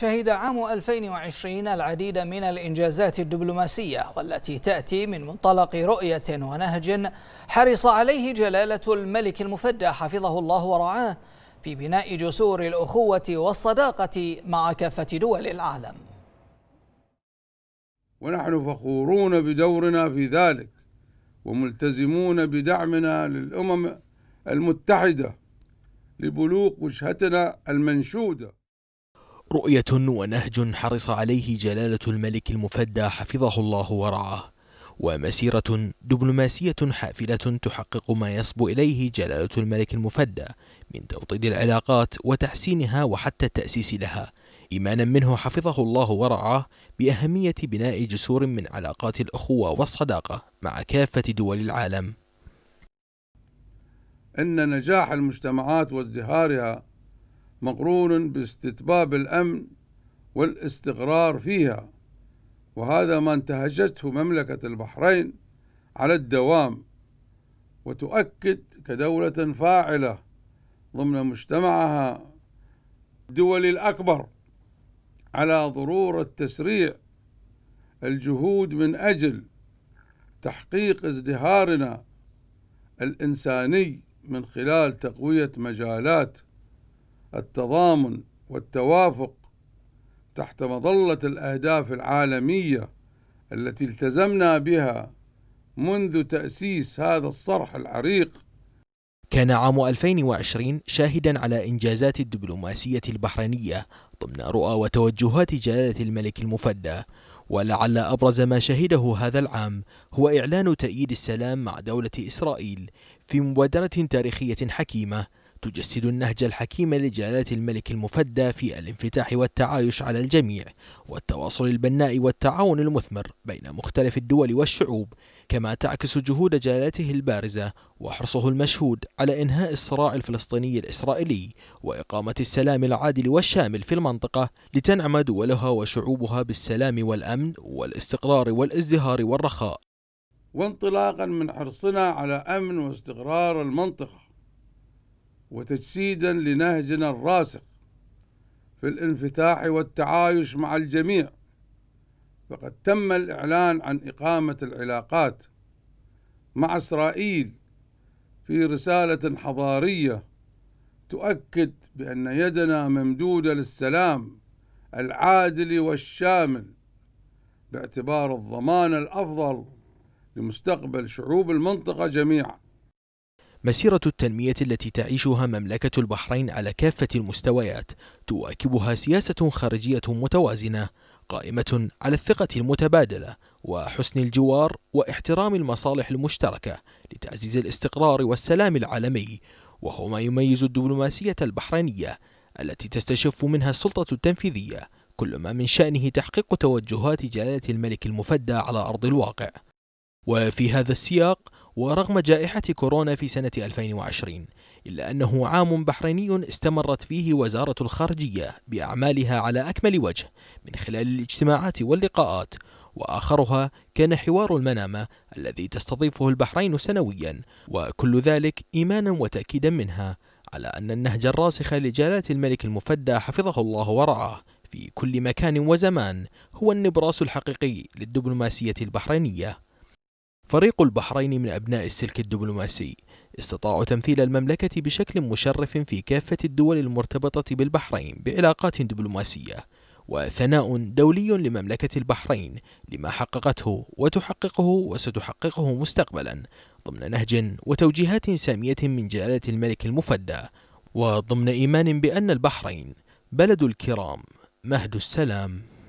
شهد عام 2020 العديد من الإنجازات الدبلوماسية والتي تأتي من منطلق رؤية ونهج حرص عليه جلالة الملك المفدى حفظه الله ورعاه في بناء جسور الأخوة والصداقة مع كافة دول العالم ونحن فخورون بدورنا في ذلك وملتزمون بدعمنا للأمم المتحدة لبلوغ وجهتنا المنشوده رؤية ونهج حرص عليه جلالة الملك المفدى حفظه الله ورعاه ومسيرة دبلوماسية حافلة تحقق ما يصبو إليه جلالة الملك المفدى من توطيد العلاقات وتحسينها وحتى التأسيس لها إيمانا منه حفظه الله ورعاه بأهمية بناء جسور من علاقات الأخوة والصداقة مع كافة دول العالم إن نجاح المجتمعات وازدهارها مقرون باستتباب الأمن والاستقرار فيها وهذا ما انتهجته مملكة البحرين على الدوام وتؤكد كدولة فاعلة ضمن مجتمعها الدولي الأكبر على ضرورة تسريع الجهود من أجل تحقيق ازدهارنا الإنساني من خلال تقوية مجالات التضامن والتوافق تحت مظلة الأهداف العالمية التي التزمنا بها منذ تأسيس هذا الصرح العريق كان عام 2020 شاهدا على إنجازات الدبلوماسية البحرينية ضمن رؤى وتوجهات جلالة الملك المفدى ولعل أبرز ما شهده هذا العام هو إعلان تأييد السلام مع دولة إسرائيل في مبادرة تاريخية حكيمة تجسد النهج الحكيم لجلالة الملك المفدى في الانفتاح والتعايش على الجميع والتواصل البناء والتعاون المثمر بين مختلف الدول والشعوب كما تعكس جهود جلالته البارزة وحرصه المشهود على إنهاء الصراع الفلسطيني الإسرائيلي وإقامة السلام العادل والشامل في المنطقة لتنعم دولها وشعوبها بالسلام والأمن والاستقرار والازدهار والرخاء وانطلاقا من حرصنا على أمن واستقرار المنطقة وتجسيدا لنهجنا الراسخ في الانفتاح والتعايش مع الجميع فقد تم الإعلان عن إقامة العلاقات مع إسرائيل في رسالة حضارية تؤكد بأن يدنا ممدودة للسلام العادل والشامل باعتبار الضمان الأفضل لمستقبل شعوب المنطقة جميعاً مسيرة التنمية التي تعيشها مملكة البحرين على كافة المستويات تواكبها سياسة خارجية متوازنة قائمة على الثقة المتبادلة وحسن الجوار واحترام المصالح المشتركة لتعزيز الاستقرار والسلام العالمي وهو ما يميز الدبلوماسية البحرينية التي تستشف منها السلطة التنفيذية كل ما من شأنه تحقيق توجهات جلالة الملك المفدى على أرض الواقع وفي هذا السياق ورغم جائحة كورونا في سنة 2020 إلا أنه عام بحريني استمرت فيه وزارة الخارجية بأعمالها على أكمل وجه من خلال الاجتماعات واللقاءات وآخرها كان حوار المنامة الذي تستضيفه البحرين سنويا وكل ذلك إيمانا وتأكيدا منها على أن النهج الراسخ لجلالة الملك المفدى حفظه الله ورعاه في كل مكان وزمان هو النبراس الحقيقي للدبلوماسية البحرينية فريق البحرين من أبناء السلك الدبلوماسي استطاعوا تمثيل المملكة بشكل مشرف في كافة الدول المرتبطة بالبحرين بعلاقات دبلوماسية وثناء دولي لمملكة البحرين لما حققته وتحققه وستحققه مستقبلا ضمن نهج وتوجيهات سامية من جلالة الملك المفدى وضمن إيمان بأن البحرين بلد الكرام مهد السلام